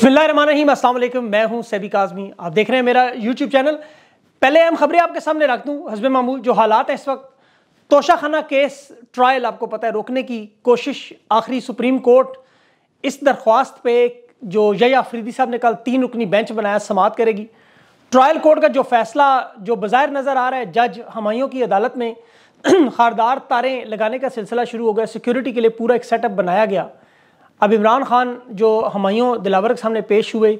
बसमिल मैं हूं सैबी काजमी आप देख रहे हैं मेरा यूट्यूब चैनल पहले अहम खबरें आपके सामने रख दूं हसब मामूल जो हालात हैं इस वक्त तोशाखाना केस ट्रायल आपको पता है रोकने की कोशिश आखिरी सुप्रीम कोर्ट इस दरख्वास्त पे जो यही आफरीदी साहब ने कल तीन रुकनी बेंच बनाया समात करेगी ट्रायल कोर्ट का जो फैसला जो बाज़ाहिर नज़र आ रहा है जज हमायों की अदालत में खारदार तारें लगाने का सिलसिला शुरू हो गया सिक्योरिटी के लिए पूरा एक सेटअप बनाया गया अब इमरान ख़ान जो हमायों दिलावर के सामने पेश हुए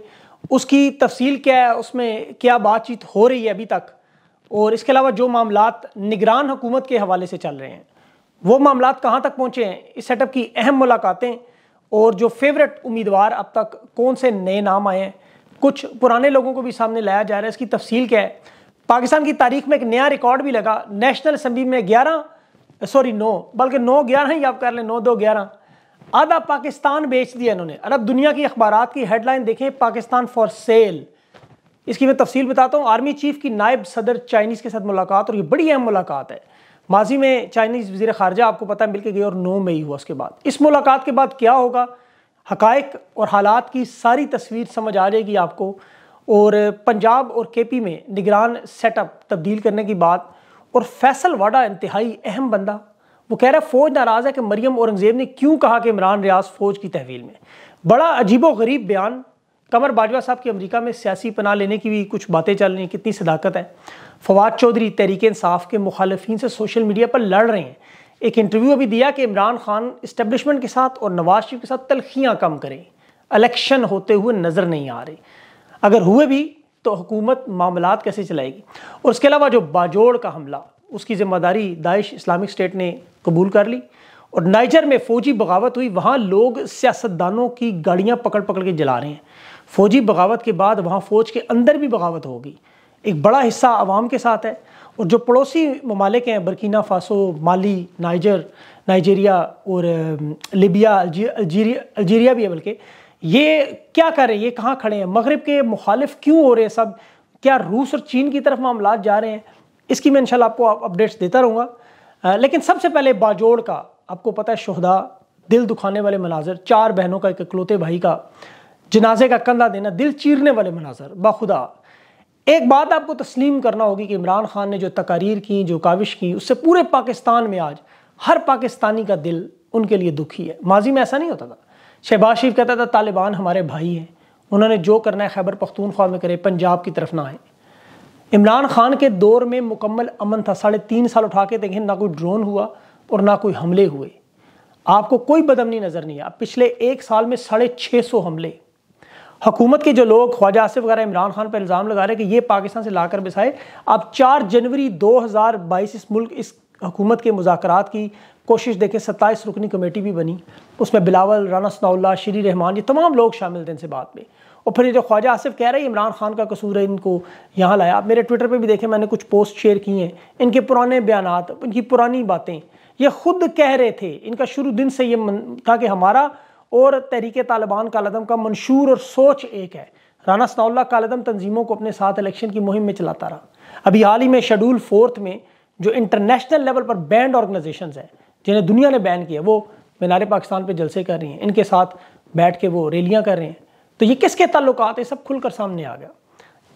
उसकी तफसील क्या है उसमें क्या बातचीत हो रही है अभी तक और इसके अलावा जो मामला निगरान हुकूमत के हवाले से चल रहे हैं वो मामला कहाँ तक पहुँचे हैं इस सेटअप की अहम मुलाकातें और जो फेवरेट उम्मीदवार अब तक कौन से नए नाम आए हैं कुछ पुराने लोगों को भी सामने लाया जा रहा है इसकी तफसील क्या है पाकिस्तान की तारीख में एक नया रिकॉर्ड भी लगा नेशनल असम्बली में ग्यारह सॉरी नौ बल्कि नौ ग्यारह ही आप कर लें नौ दो ग्यारह आधा पाकिस्तान बेच दिया इन्होंने अरब दुनिया की अखबार की हेडलाइन देखें पाकिस्तान फॉर सेल इसकी मैं तफसील बताता हूँ आर्मी चीफ की नायब सदर चाइनीज़ के साथ मुलाकात और ये बड़ी अहम मुलाकात है माजी में चाइनीज़ वजीर ख़ारजा आपको पता है मिल के गई और नौ मई हुआ उसके बाद इस मुलाकात के बाद क्या होगा हक़ और हालात की सारी तस्वीर समझ आ जाएगी आपको और पंजाब और के पी में निगरान सेटअप तब्दील करने की बात और फैसल वाडा इंतहाई अहम बंदा वो कह रहा है फौज नाराज़ है कि मरियम औरंगजेब ने क्यों कहा कि इमरान रियाज फौज की तहवील में बड़ा अजीबो गरीब बयान कमर बाजवा साहब की अमरीका में सियासी पनाह लेने की भी कुछ बातें चल रही हैं कितनी सदाकत है फवाद चौधरी तहरीक इंसाफ के मुखालफी से सोशल मीडिया पर लड़ रहे हैं एक इंटरव्यू अभी दिया कि इमरान खान इस्टबलिशमेंट के साथ और नवाज शरीफ के साथ तलखियाँ कम करें इलेक्शन होते हुए नज़र नहीं आ रहे अगर हुए भी तो हुकूमत मामला कैसे चलाएगी और उसके अलावा जो बाजोड़ का हमला उसकी ज़िम्मेदारी दाइश इस्लामिक स्टेट ने कबूल कर ली और नाइजर में फ़ौजी बगावत हुई वहाँ लोग सियासतदानों की गाड़ियाँ पकड़ पकड़ के जला रहे हैं फ़ौजी बगावत के बाद वहाँ फ़ौज के अंदर भी बगावत होगी एक बड़ा हिस्सा आवाम के साथ है और जो पड़ोसी ममालिक हैं Burkina Faso Mali Niger Nigeria और लिबिया अल्जीरिया अल्जीरिया भी है बल्कि ये क्या कर रहे हैं ये कहाँ खड़े हैं मगरब के मुखालिफ क्यों हो रहे हैं सब क्या रूस और चीन की तरफ मामला जा रहे हैं इसकी मैं इंशाल्लाह आपको अपडेट्स देता रहूँगा लेकिन सबसे पहले बाजोड़ का आपको पता है शहदा दिल दुखाने वाले मनाजर चार बहनों का एक इकलौते भाई का जनाजे का कंधा देना दिल चीरने वाले मनाजर बाखुदा एक बात आपको तस्लीम करना होगी कि इमरान खान ने जो तकारीर की जो काविश की उससे पूरे पाकिस्तान में आज हर पाकिस्तानी का दिल उनके लिए दुखी है माजी में ऐसा नहीं होता था शहबाज शरीफ कहता था तालिबान हमारे भाई हैं उन्होंने जो करना है खैबर पख्तूनख्वा में करे पंजाब की तरफ ना आए इमरान खान के दौर में मुकम्मल अमन था साढ़े तीन साल उठा के देखें ना कोई ड्रोन हुआ और ना कोई हमले हुए आपको कोई बदमनी नज़र नहीं आया पिछले एक साल में साढ़े छः सौ हमले हुकूमत के जो लोग ख्वाजा आसिफ वगैरह इमरान खान पर इल्ज़ाम लगा रहे हैं कि ये पाकिस्तान से ला कर बसाए आप चार जनवरी दो हज़ार बाईस इस मुल्क इस हुकूमत के मुजाकर की कोशिश देखें सत्ताईस रुकनी कमेटी भी बनी उसमें बिलावल राना सनाउल्ला श्री रहमान ये तमाम लोग शामिल थे इनसे बात में और फिर जो ख्वाजा आसिफ कह रहे हैं इमरान खान का कसूर है इनको यहाँ लाया आप मेरे ट्विटर पर भी देखें मैंने कुछ पोस्ट शेयर किए हैं इनके पुराने बयान इनकी पुरानी बातें ये खुद कह रहे थे इनका शुरू दिन से ये था कि हमारा और तहरीक तालिबान कालदम का मंशूर और सोच एक है राना सनाउल्ला कालदम तंजीमों को अपने साथ इलेक्शन की मुहिम में चलाता रहा अभी हाल ही में शेड्यूल फोर्थ में जो इंटरनेशनल लेवल पर बैंड ऑर्गेनाइजेशन हैं जिन्हें दुनिया ने बैन किया वो मीनार पाकिस्तान पर जलसे कर रही हैं इनके साथ बैठ के वो रैलियाँ कर रहे हैं तो ये किसके ताल्लुक है सब खुलकर सामने आ गया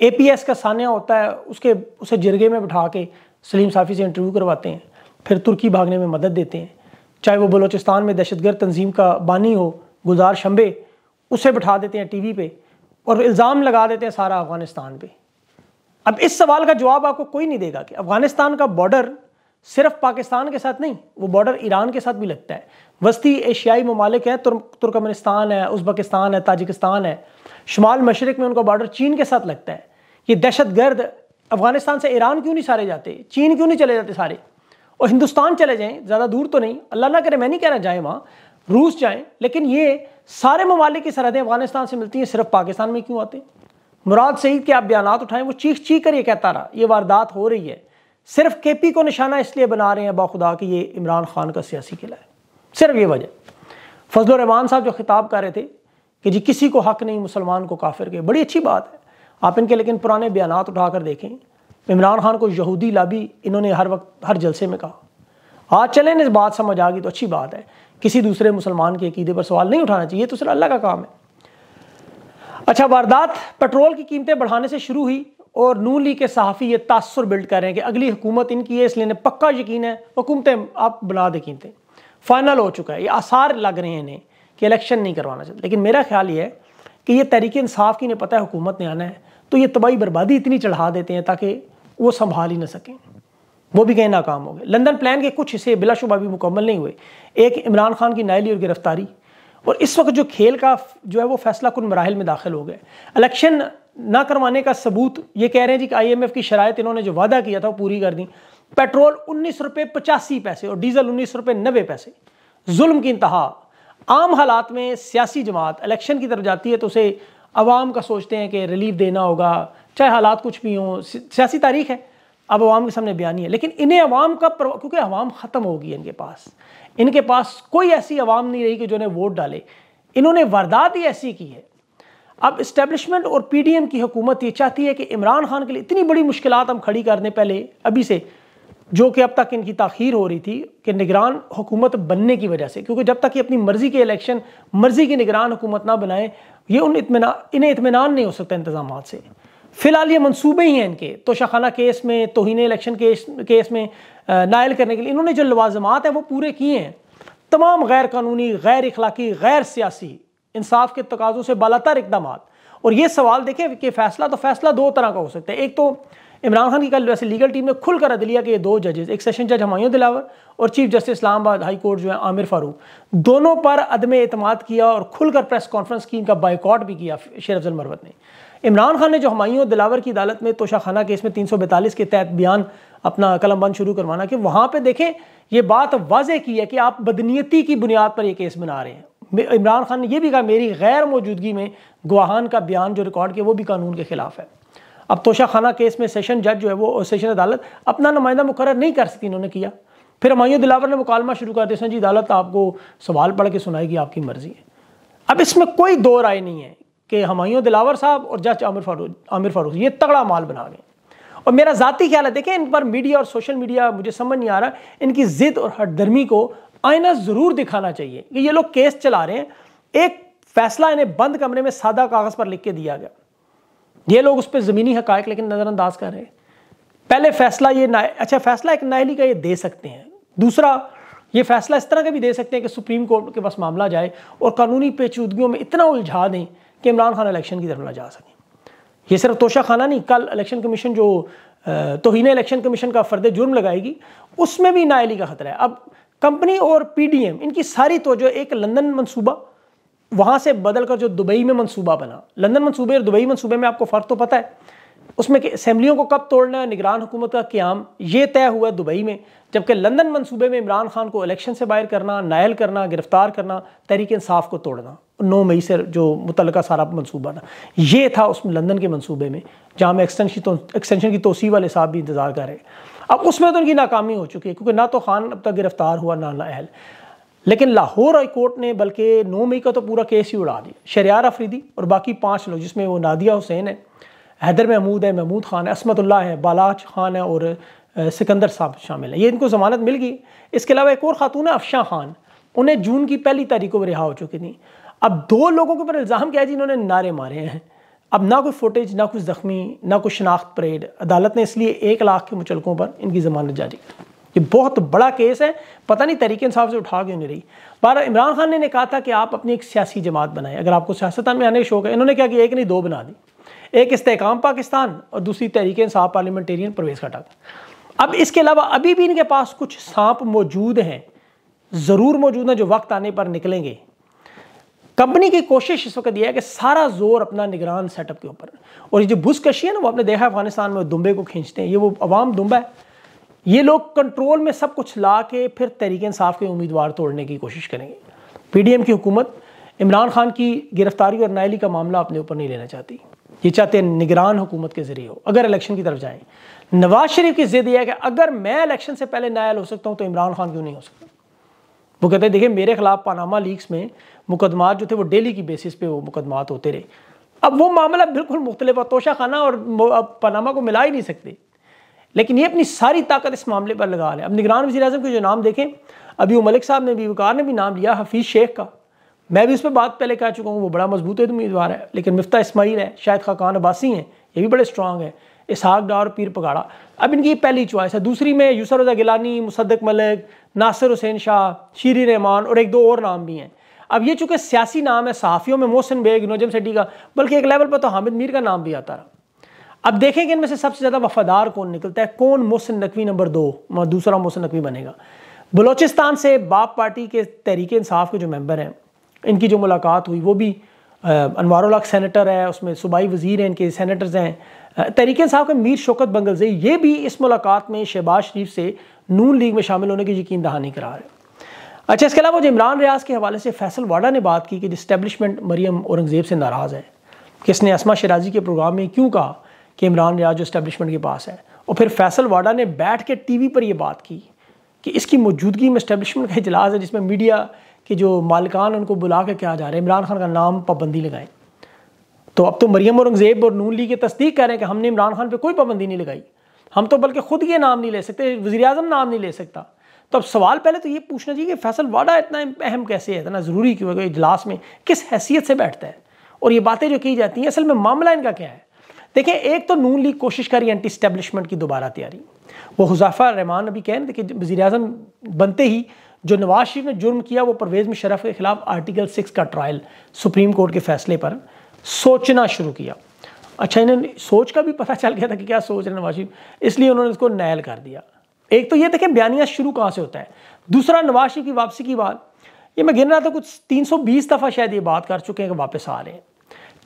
ए पी एस का सान्या होता है उसके उसे जिरगे में बैठा के सलीम साफ़ी से इंटरव्यू करवाते हैं फिर तुर्की भागने में मदद देते हैं चाहे वो बलोचिस्तान में दहशतगर्द तंजीम का बानी हो गुजार शंबे उसे बैठा देते हैं टी वी पर और इल्ज़ाम लगा देते हैं सारा अफगानिस्तान पर अब इस सवाल का जवाब आपको कोई नहीं देगा कि अफगानिस्तान का बॉर्डर सिर्फ पाकिस्तान के साथ नहीं वो बॉर्डर ईरान के साथ भी लगता है वस्ती एशियाई ममालिक हैं तुर्कमेनिस्तान है उज्बकिस्तान है ताजिकिस्तान है शुमाल मशरक में उनका बॉर्डर चीन के साथ लगता है ये दहशत गर्द अफगानिस्तान से ईरान क्यों नहीं सारे जाते चीन क्यों नहीं चले जाते सारे और हिंदुस्तान चले जाएँ ज़्यादा दूर तो नहीं अल्लाह ना करे मैं नहीं कहना जाएँ वहाँ रूस जाएँ लेकिन ये सारे ममालिक की सरहदें अफगानिस्तान से मिलती हैं सिर्फ पाकिस्तान में क्यों आते मुराद सईद के आप बयान उठाएं वो चीख चीख कर ये कहता रहा ये वारदात हो रही है सिर्फ के पी को निशाना इसलिए बना रहे हैं बाखुदा कि ये इमरान खान का सियासी किला है सिर्फ ये वजह फजल रहमान साहब जो खिताब कर रहे थे कि जी किसी को हक नहीं मुसलमान को काफिर के बड़ी अच्छी बात है आप इनके लेकिन पुराने बयान उठा कर देखें इमरान खान को यहूदी लाभी इन्होंने हर वक्त हर जलसे में कहा आज चलें इस बात समझ आ गई तो अच्छी बात है किसी दूसरे मुसलमान के अकीदे पर सवाल नहीं उठाना चाहिए तो सिर्फ अल्लाह का काम है अच्छा वारदात पेट्रोल की कीमतें बढ़ाने से शुरू हुई और नू लीग के सहाफ़ी ये तासर बिल्ड कर रहे हैं कि अगली हुकूमत इनकी है इसलिए इन्हें पक्का यकीन है हुकूमतें आप बना दें कीमतें फाइनल हो चुका है ये आसार लग रहे हैं इन्हें कि इलेक्शन नहीं करवाना चाहते लेकिन मेरा ख्याल ये है कि ये तहरीक इंसाफ की इन्हें पता है हुकूमत ने आना है तो ये तबाही बर्बादी इतनी चढ़ा देते हैं ताकि वो संभाल ही ना सकें वो भी कहीं नाकाम हो गए लंदन प्लान के कुछ हिस्से बिलाशुबा भी मुकम्मल नहीं हुए एक इमरान खान की नायली और गिरफ्तारी और इस वक्त जो खेल का जो है वो फैसला कुन मराहल में दाखिल हो गए इलेक्शन ना करवाने का सबूत ये कह रहे हैं जी कि आईएमएफ की शरात तो इन्होंने जो वादा किया था वो पूरी कर दी पेट्रोल उन्नीस रुपये पचासी पैसे और डीजल उन्नीस रुपये नब्बे पैसे जुल्म की इंतहा आम हालात में सियासी जमात इलेक्शन की तरफ जाती है तो उसे अवाम का सोचते हैं कि रिलीफ देना होगा चाहे हालात कुछ भी हों सियासी तारीख है अब आवाम के सामने बयानी है लेकिन इन्हें अवाम का क्योंकि अवाम ख़त्म होगी इनके पास इनके पास कोई ऐसी अवाम नहीं रही कि जो इन्हें वोट डाले इन्होंने वारदात ही ऐसी की है अब इस्टेबलिशमेंट और एम की हुकूमत ये चाहती है कि इमरान खान के लिए इतनी बड़ी मुश्किल हम खड़ी कर दें पहले अभी से जो कि अब तक इनकी तखीर हो रही थी कि निगरान हुकूमत बनने की वजह से क्योंकि जब तक ये अपनी मर्ज़ी के इलेक्शन मर्ज़ी की निगरान हुकूमत ना बनाएं ये उन इतमान इन्हें इतमान नहीं हो सकता इंतजाम से फ़िलहाल ये मनसूबे ही हैं इनके तो केस में तोहन इलेक्शन केस केस में नायल करने के लिए इन्होंने जो लवाजमात हैं वो पूरे किए हैं तमाम गैर कानूनी गैर इखलाकी गैर सियासी इंसाफ के तकाजों से बालातर इकदाम और ये सवाल देखे कि फैसला तो फैसला दो तरह का हो सकता है एक तो इमरान खान की कल वैसे लीगल टीम ने खुलकर अदलिया के ये दो जजेस एक सेशन जज हमायूं दिलावर और chief justice Islamabad high court जो है आमिर फारूक दोनों पर अदम अतमाद किया और खुलकर प्रेस कॉन्फ्रेंस की इनका बाइकआउट भी किया शेर अफजल मरवत ने इमरान खान ने जो हमायूं दिलावर की अदालत में तोशाखाना केस में तीन सौ बैतालीस के तहत बयान अपना कलमबंद शुरू करवाना कि वहाँ पर देखें ये बात वाजे की है कि आप बदनीयती की बुनियाद पर यह केस बना रहे हैं इमरान खान ने यह भी कहा मेरी गैर मौजूदगी में गुहान का बयान जो रिकॉर्ड किया वो भी कानून के खिलाफ है अब तोशा खाना केस में सेशन जज जो है वो सेशन अदालत अपना नुमाइंदा मुकर नहीं कर सकती इन्होंने किया फिर हमायूं दिलावर ने मुकालमा शुरू कर दिया जी अदालत आपको सवाल पढ़ के सुनाएगी आपकी मर्जी है अब इसमें कोई दो राय नहीं है कि हमायूं दिलावर साहब और जज आमिर फारूक आमिर फारूक ये तगड़ा माल बना गए और मेरा ज़ाती ख्याल है देखें इन पर मीडिया और सोशल मीडिया मुझे समझ नहीं आ रहा इनकी ज़िद और हटदर्मी को आईना जरूर दिखाना चाहिए कि ये लोग केस चला रहे हैं एक फैसला इन्हें बंद कमरे में सादा कागज पर लिख के दिया गया ये लोग उस पर ज़मीनी हकायक लेकिन नज़रअंदाज कर रहे हैं पहले फैसला ये ना अच्छा फैसला एक नाहली का ये दे सकते हैं दूसरा ये फैसला इस तरह का भी दे सकते हैं कि सुप्रीम कोर्ट के पास मामला जाए और कानूनी पेचूदगियों में इतना उलझा दें कि इमरान खान इलेक्शन की तरफ ना जा सकें ये सिर्फ तोशा खाना नहीं कल इलेक्शन कमीशन जो तोहन इलेक्शन कमीशन का फर्द जुर्म लगाएगी उसमें भी नाइली का खतरा है अब कंपनी और पीडीएम इनकी सारी तोजो एक लंदन मनसूबा वहाँ से बदल कर जो दुबई में मनसूबा बना लंदन मनसूबे और दुबई मनसूबे में आपको फ़र्क तो पता है उसमें असम्बलियों को कब तोड़ना है निगरान हुकूमत का क्याम ये तय हुआ दुबई में जबकि लंदन मनसूबे में इमरान खान को इलेक्शन से बाहर करना नायल करना गिरफ्तार करना तहरीक इंसाफ को तोड़ना नौ मई से जो मुतल सारा मनसूबा था ये था उस लंदन के मनसूबे में जहाँ में एक्सटेंशन तो, एक्सटेंशन की तोसी वाले साहब भी इंतज़ार कर रहे अब उसमें तो उनकी नाकामी हो चुकी है क्योंकि ना तो खान अब तक गिरफ्तार हुआ ना अहल लेकिन लाहौर हाई कोर्ट ने बल्कि नौ मई का तो पूरा केस ही उड़ा दिया शरियार अफरीदी और बाकी पाँच लोग जिसमें वो नादिया हुसैन है हैदर महमूद है महमूद खान है असमतुल्ला है बालाज खान है और सिकंदर साहब शामिल हैं ये इनको ज़मानत मिल गई इसके अलावा एक और ख़ातून है अफशा खान उन्हें जून की पहली तारीख को रिहा हो चुकी थी अब दो लोगों के ऊपर इल्ज़ाम क्या है जिन्होंने नारे मारे हैं अब ना कोई फुटेज ना कुछ ज़ख्मी ना कोई शनाख्त परेड अदालत ने इसलिए एक लाख के मुचलकों पर इनकी ज़मानत जारी कर ये बहुत बड़ा केस है पता नहीं तरीके इंसाफ से उठा क्यों नहीं रही बारह इमरान खान ने, ने कहा था कि आप अपनी एक सियासी जमात बनाएं अगर आपको सियासतान में आने का शौक है इन्होंने क्या कि एक नहीं दो बना दी एक इसकाम पाकिस्तान और दूसरी तरीके इंसाफ पार्लियामेंटेरियन प्रवेश का अब इसके अलावा अभी भी इनके पास कुछ सांप मौजूद हैं ज़रूर मौजूद हैं जो वक्त आने पर निकलेंगे कंपनी की कोशिश इस वक्त यह है कि सारा जोर अपना निगरान सेटअप के ऊपर और ये जो भुसकशी है ना वो आपने देखा अफगानिस्तान में दुम्बे को खींचते हैं ये वो अवाम दुम्बा है ये लोग कंट्रोल में सब कुछ ला के फिर तहरीक इंसाफ के उम्मीदवार तोड़ने की कोशिश करेंगे पी डी एम की हुकूमत इमरान खान की गिरफ्तारी और नायली का मामला अपने ऊपर नहीं लेना चाहती ये चाहते हैं निगरान हुकूमत के जरिए हो अगर इलेक्शन की तरफ जाएं नवाज शरीफ की जिद यह है कि अगर मैं इलेक्शन से पहले नायल हो सकता हूँ तो इमरान खान क्यों नहीं हो सकता वो कहते हैं देखिए मेरे खिलाफ पानामा लीक्स में मुकदमा जो थे वो डेली की बेसिस पे वो मुकदमात होते रहे अब वो मामला बिल्कुल मुख्तलिफ तोशा खाना और पनामा को मिला ही नहीं सकते लेकिन ये अपनी सारी ताकत इस मामले पर लगा रहे अब निगरान वजी अजम के जो नाम देखें अभी मलिक साहब ने भी वकार ने भी नाम लिया हफीज़ शेख का मैं भी उस पर बात पहले कह चुका हूँ वो बड़ा मजबूत उम्मीदवार है लेकिन मफ्ता इसमाइल है शायद खाकान अब्बासी हैं ये भी बड़े स्ट्रांग हैं इसहाक डार पीर पगाड़ा अब इनकी पहली चॉइस है दूसरी में यूसर रजा गिलानी मुसद्दक मलिक नासिर हुसैन शाह शीरी रहमान और एक दो और नाम भी हैं अब ये चूंकि सियासी नाम है सहाफ़ियों में मोहसिन बेग नोजम सेठी का बल्कि एक लेवल पर तो हामिद मीर का नाम भी आता रहा अब देखें कि इनमें से सबसे ज़्यादा वफादार कौन निकलता है कौन मोहसिन नकवी नंबर दो दूसरा मोहसिन नकवी बनेगा बलोचिस्तान से बाप पार्टी के तहरीक इंसाफ के जो मेम्बर हैं इनकी जो मुलाकात हुई वो भी अनवारुल्लाक सेनेटर है उसमें सूबाई वजीर हैं इनके सेनेटर्स हैं तहरीक साहब के मीर शौकत बंगलजई ये भी इस मुलाकात में शहबाज शरीफ से नून लीग में शामिल होने की यकीन दहानी करा रहे हैं अच्छा इसके अलावा जो इमरान रियाज के हवाले से फैसल वाडा ने बात की कि इस्टेबलिशमेंट मरीम औरंगज़ेब से नाराज़ है कि इसने असमा शराजी के प्रोग्राम में क्यों कहा कि इमरान रियाज जो इस्टेबलिशमेंट के पास है और फिर फैसल वाडा ने बैठ के टी वी पर यह बात की कि इसकी मौजूदगी में इस्टेबलिशमेंट का इजलास है जिसमें मीडिया के जो मालकान उनको बुला के कहा जा रहा है इमरान खान का नाम पाबंदी लगाएं तो अब तो मरीम औरंगज़ेब और नून लीग की तस्दीक कर रहे हैं कि हमने इमरान खान पर कोई पाबंदी नहीं लगाई हम तो बल्कि खुद ये नाम नहीं ले सकते वज़ी अजम नाम नहीं ले सकता तो अब सवाल पहले तो ये पूछना चाहिए कि फैसल वाडा इतना अहम कैसे है इतना ज़रूरी क्यों है इजलास में किस हैसियत से बैठता है और ये बातें जो की जाती हैं असल में मामला इनका क्या है देखिए एक तो नून लीग कोशिश करी एंटी स्टैब्लिशमेंट की दोबारा तैयारी वो हुजाफा रहमान अभी कह रहे थे कि वजी अजम बनते ही जो नवाज शरीफ ने जुर्म किया वो परवेज़ मुशरफ के खिलाफ आर्टिकल सिक्स का ट्रायल सुप्रीम कोर्ट के फैसले पर सोचना शुरू किया अच्छा इन्हें सोच का भी पता चल गया था कि क्या सोच रहे नवाज शरीफ इसलिए उन्होंने इसको नायल कर दिया एक तो ये देखें बयानिया शुरू कहाँ से होता है दूसरा नवाशी की वापसी की बात ये मैं गिन रहा था कुछ 320 दफ़ा शायद ये बात कर चुके हैं कि वापस आ रहे हैं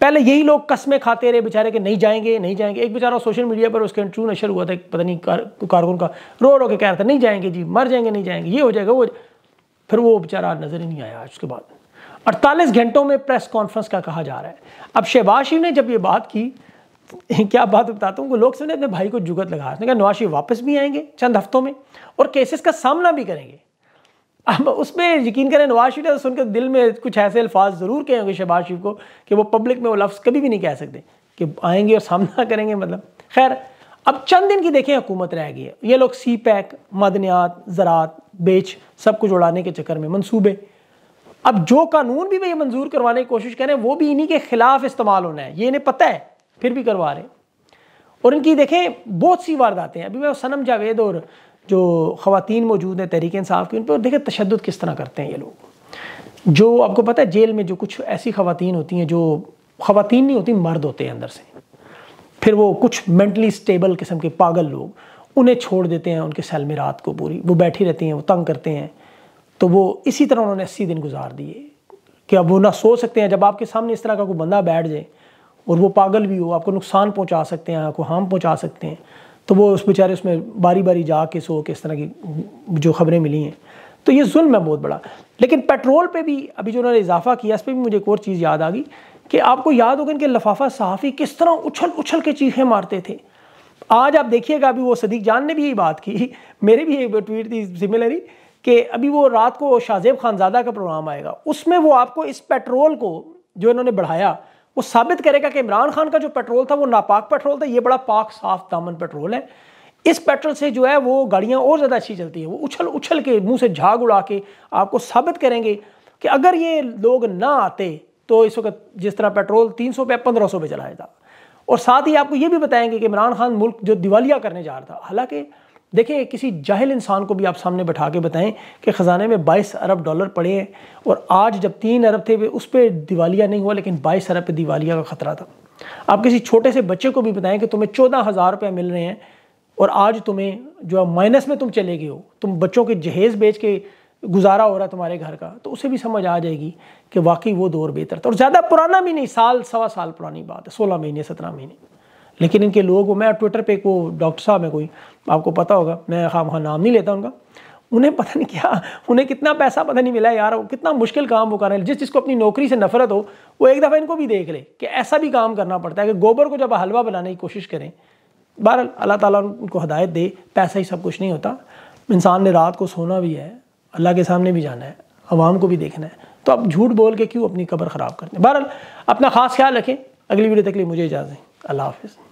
पहले यही लोग कस्में खाते रहे बेचारे के नहीं जाएंगे नहीं जाएंगे एक बेचारा सोशल मीडिया पर उसका इंटरव्यू नशर हुआ था पता नहीं कार, कारकुन का रो रो के कह रहा था नहीं जाएंगे जी मर जाएंगे नहीं जाएंगे ये हो जाएगा वो फिर वो बेचारा नज़र ही नहीं आया आज उसके बाद अड़तालीस घंटों में प्रेस कॉन्फ्रेंस का कहा जा रहा है अब शहबाज ने जब ये बात की क्या बात बताता हूँ वो लोग सुने अपने भाई को जुगत लगा उसने कहा नवाशी वापस भी आएंगे चंद हफ्तों में और केसेस का सामना भी करेंगे अब उसमें यकीन करें नवाज शरीफ ने तो सुनकर दिल में कुछ ऐसे अल्फाज ज़रूर कहे होंगे शहबाज शरीफ को कि वो पब्लिक में वो लफ्ज़ कभी भी नहीं कह सकते कि आएंगे और सामना करेंगे मतलब खैर अब चंद दिन की देखें हुकूमत रह गई है ये लोग सी पैक मदनियात ज़रात बेच सब कुछ उड़ाने के चक्कर में मनसूबे अब जो कानून भी वे मंजूर करवाने की कोशिश करें वो भी इन्हीं के ख़िलाफ़ इस्तेमाल होना है ये इन्हें पता है फिर भी करवा रहे हैं और इनकी देखें बहुत सी वारदातें हैं अभी मैं सनम जावेद और जो ख़वान मौजूद हैं तहरीक साहब की उन पर देखें तशद किस तरह करते हैं ये लोग जो आपको पता है जेल में जो कुछ ऐसी ख़वान होती हैं जो ख़वान नहीं होती मर्द होते हैं अंदर से फिर वो कुछ मेंटली स्टेबल किस्म के पागल लोग उन्हें छोड़ देते हैं उनके सेल में रात को पूरी वो बैठी रहती हैं वो तंग करते हैं तो वो इसी तरह उन्होंने अस्सी दिन गुजार दिए कि अब वो ना सो सकते हैं जब आपके सामने इस तरह का कोई बंदा बैठ जाए और वो पागल भी हो आपको नुकसान पहुंचा सकते हैं आपको हार्म पहुंचा सकते हैं तो वो उस बेचारे उसमें बारी बारी जा के सो के इस तरह की जो खबरें मिली हैं तो ये जुल्म है बहुत बड़ा लेकिन पेट्रोल पे भी अभी जो उन्होंने इजाफा किया इस पर भी मुझे एक और चीज़ याद आ गई कि आपको याद होगा इनके लफाफा सहाफ़ी किस तरह उछल उछल के चीखें मारते थे आज आप देखिएगा अभी वो सदीक जान ने भी यही बात की मेरे भी एक ट्वीट थी सिमिलरी कि अभी वो रात को शाहजेब खानजादा का प्रोग्राम आएगा उसमें वो आपको इस पेट्रोल को जो इन्होंने बढ़ाया वो साबित करेगा कि इमरान खान का जो पेट्रोल था वो नापाक पेट्रोल था ये बड़ा पाक साफ दामन पेट्रोल है इस पेट्रोल से जो है वो गाड़ियाँ और ज़्यादा अच्छी चलती है वो उछल उछल के मुँह से झाग उड़ा के आपको साबित करेंगे कि अगर ये लोग ना आते तो इस वक्त जिस तरह पेट्रोल तीन सौ पे पंद्रह सौ पे चलाया था और साथ ही आपको ये भी बताएंगे कि इमरान खान मुल्क जो दिवालिया करने जा रहा था हालांकि देखिए किसी जाहिल इंसान को भी आप सामने बैठा के बताएं कि ख़जाने में बाईस अरब डॉलर पड़े हैं और आज जब तीन अरब थे उस पर दिवालिया नहीं हुआ लेकिन बाईस अरब पे दिवालिया का ख़तरा था आप किसी छोटे से बच्चे को भी बताएं कि तुम्हें चौदह हज़ार रुपये मिल रहे हैं और आज तुम्हें जो है माइनस में तुम चले गए हो तुम बच्चों के जहेज़ बेच के गुजारा हो रहा है तुम्हारे घर का तो उसे भी समझ आ जाएगी कि वाकई वो दौर बेहतर था और ज़्यादा पुराना भी नहीं साल सवा साल पुरानी बात है सोलह महीने सत्रह महीने लेकिन इनके लोग वो मैं ट्विटर पे को डॉक्टर साहब है कोई आपको पता होगा मैं खाम खा नाम नहीं लेता उनका उन्हें पता नहीं क्या उन्हें कितना पैसा पता नहीं मिला यार कितना मुश्किल काम वो कर रहे हैं जिस जिसको अपनी नौकरी से नफरत हो वो एक दफ़ा इनको भी देख ले कि ऐसा भी काम करना पड़ता है कि गोबर को जब हलवा बनाने की कोशिश करें बहर अल्लाह ताला उनको हदायत दे पैसा ही सब कुछ नहीं होता इंसान ने रात को सोना भी है अल्लाह के सामने भी जाना है आवाम को भी देखना है तो आप झूठ बोल के क्यों अपनी कबर ख़राब करते हैं बहरहाल अपना ख़ास ख्याल रखें अगली वीडियो तक लिए मुझे इजाज़त अल्लाह हाफिज़